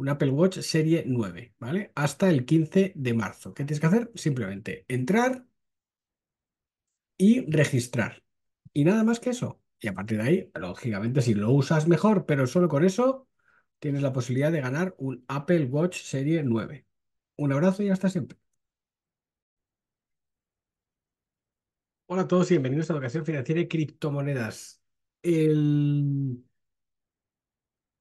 un Apple Watch serie 9, ¿vale? Hasta el 15 de marzo. ¿Qué tienes que hacer? Simplemente entrar y registrar. Y nada más que eso. Y a partir de ahí, lógicamente, si lo usas mejor, pero solo con eso, tienes la posibilidad de ganar un Apple Watch serie 9. Un abrazo y hasta siempre. Hola a todos y bienvenidos a Educación Financiera y Criptomonedas. El...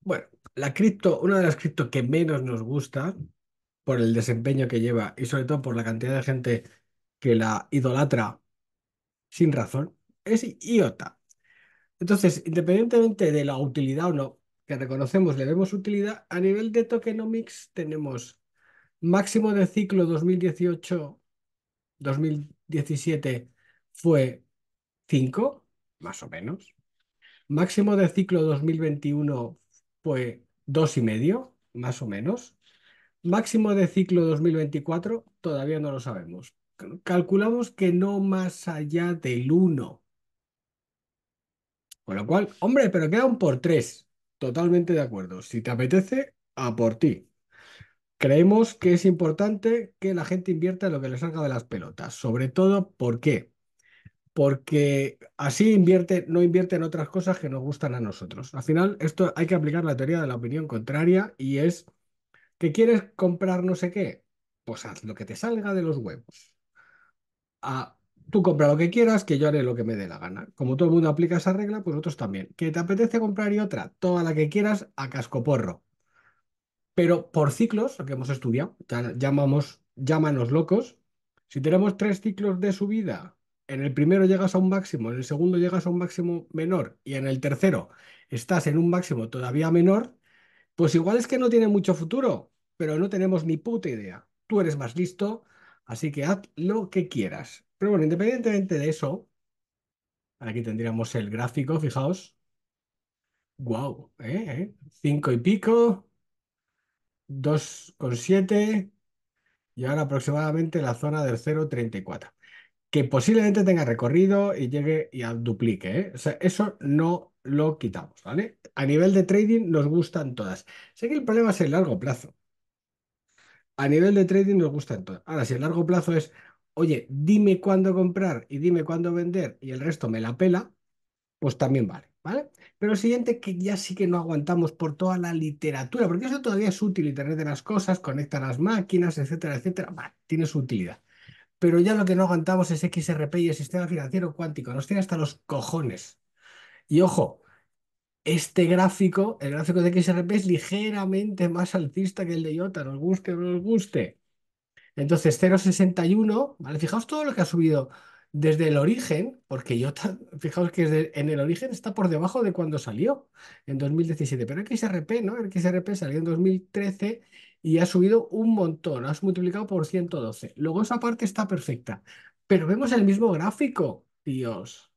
Bueno, la cripto, una de las cripto que menos nos gusta por el desempeño que lleva y sobre todo por la cantidad de gente que la idolatra sin razón, es IOTA. Entonces, independientemente de la utilidad o no, que reconocemos le vemos utilidad, a nivel de tokenomics tenemos máximo de ciclo 2018-2017 fue 5, más o menos. Máximo de ciclo 2021 pues dos y medio, más o menos. Máximo de ciclo 2024, todavía no lo sabemos. Calculamos que no más allá del uno, Con lo cual, hombre, pero queda un por tres, Totalmente de acuerdo. Si te apetece, a por ti. Creemos que es importante que la gente invierta lo que le salga de las pelotas. Sobre todo, ¿por qué? porque así invierte, no invierte en otras cosas que nos gustan a nosotros. Al final, esto hay que aplicar la teoría de la opinión contraria y es que quieres comprar no sé qué, pues haz lo que te salga de los huevos. Ah, tú compra lo que quieras, que yo haré lo que me dé la gana. Como todo el mundo aplica esa regla, pues otros también. Que te apetece comprar y otra, toda la que quieras, a cascoporro. Pero por ciclos, lo que hemos estudiado, llamamos, llámanos locos, si tenemos tres ciclos de subida en el primero llegas a un máximo, en el segundo llegas a un máximo menor y en el tercero estás en un máximo todavía menor, pues igual es que no tiene mucho futuro, pero no tenemos ni puta idea. Tú eres más listo, así que haz lo que quieras. Pero bueno, independientemente de eso, aquí tendríamos el gráfico, fijaos. Wow, ¿eh? ¿Eh? cinco y pico, y pico, siete y ahora aproximadamente la zona del 0,34 que posiblemente tenga recorrido y llegue y duplique. ¿eh? O sea, eso no lo quitamos, ¿vale? A nivel de trading nos gustan todas. Sé que el problema es el largo plazo. A nivel de trading nos gustan todas. Ahora, si el largo plazo es, oye, dime cuándo comprar y dime cuándo vender y el resto me la pela, pues también vale. ¿Vale? Pero el siguiente que ya sí que no aguantamos por toda la literatura, porque eso todavía es útil, Internet de las cosas, conecta las máquinas, etcétera, etcétera, tiene su utilidad pero ya lo que no aguantamos es XRP y el sistema financiero cuántico. Nos tiene hasta los cojones. Y ojo, este gráfico, el gráfico de XRP es ligeramente más alcista que el de IOTA, nos guste o no nos guste. Entonces, 0,61, ¿vale? Fijaos todo lo que ha subido desde el origen, porque IOTA, fijaos que en el origen está por debajo de cuando salió, en 2017, pero XRP, ¿no? El XRP salió en 2013 y ha subido un montón, has multiplicado por 112. Luego esa parte está perfecta, pero vemos el mismo gráfico, Dios.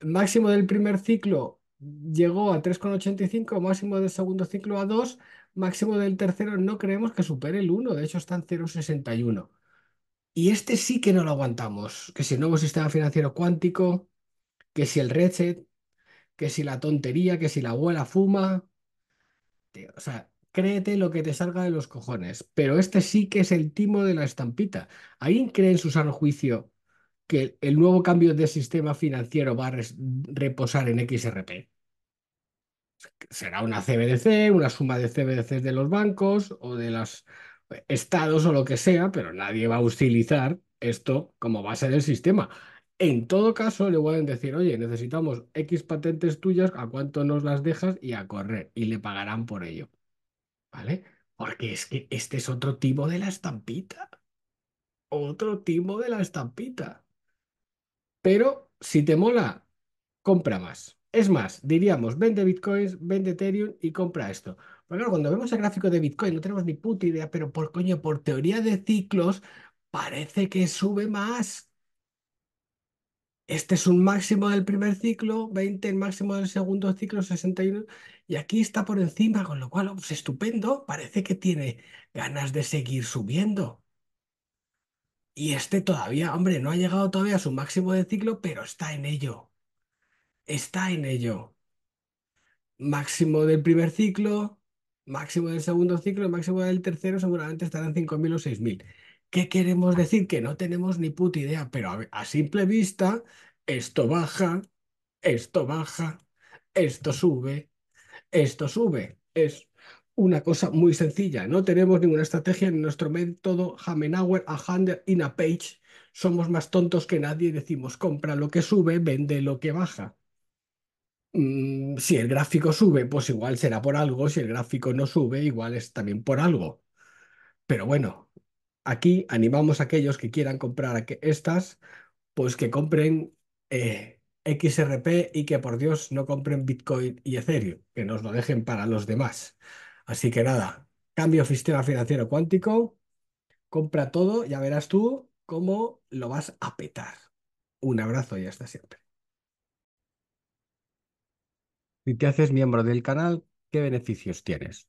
Máximo del primer ciclo llegó a 3,85, máximo del segundo ciclo a 2, máximo del tercero no creemos que supere el 1, de hecho está en 0,61. Y este sí que no lo aguantamos, que si el nuevo sistema financiero cuántico, que si el reset, que si la tontería, que si la abuela fuma, o sea, créete lo que te salga de los cojones. Pero este sí que es el timo de la estampita. ¿Alguien cree en su sano juicio que el nuevo cambio de sistema financiero va a reposar en XRP? Será una CBDC, una suma de CBDC de los bancos o de los eh, estados o lo que sea, pero nadie va a utilizar esto como base del sistema. En todo caso, le pueden decir, oye, necesitamos X patentes tuyas, ¿a cuánto nos las dejas? Y a correr, y le pagarán por ello. ¿vale? Porque es que este es otro tipo de la estampita. Otro tipo de la estampita. Pero si te mola, compra más. Es más, diríamos, vende bitcoins, vende Ethereum y compra esto. Pero claro, cuando vemos el gráfico de Bitcoin no tenemos ni puta idea, pero por coño, por teoría de ciclos, parece que sube más este es un máximo del primer ciclo, 20 el máximo del segundo ciclo, 61, y aquí está por encima, con lo cual, pues, estupendo, parece que tiene ganas de seguir subiendo. Y este todavía, hombre, no ha llegado todavía a su máximo de ciclo, pero está en ello. Está en ello. Máximo del primer ciclo, máximo del segundo ciclo, máximo del tercero, seguramente estarán 5.000 o 6.000. ¿Qué queremos decir? Que no tenemos ni puta idea, pero a, simple vista, esto baja, esto baja, esto sube, esto sube. Es una cosa muy sencilla. No tenemos ninguna estrategia en nuestro método Hamenauer a hander in a Page. Somos más tontos que nadie y decimos compra lo que sube, vende lo que baja. Mm, si el gráfico sube, pues igual será por algo. Si el gráfico no sube, igual es también por algo. Pero bueno, aquí animamos a aquellos que quieran comprar estas, pues que compren eh, XRP y que por Dios no compren Bitcoin y Ethereum, que nos lo dejen para los demás. Así que nada, cambio sistema financiero cuántico, compra todo, ya verás tú cómo lo vas a petar. Un abrazo y hasta siempre. Si te haces miembro del canal, ¿qué beneficios tienes?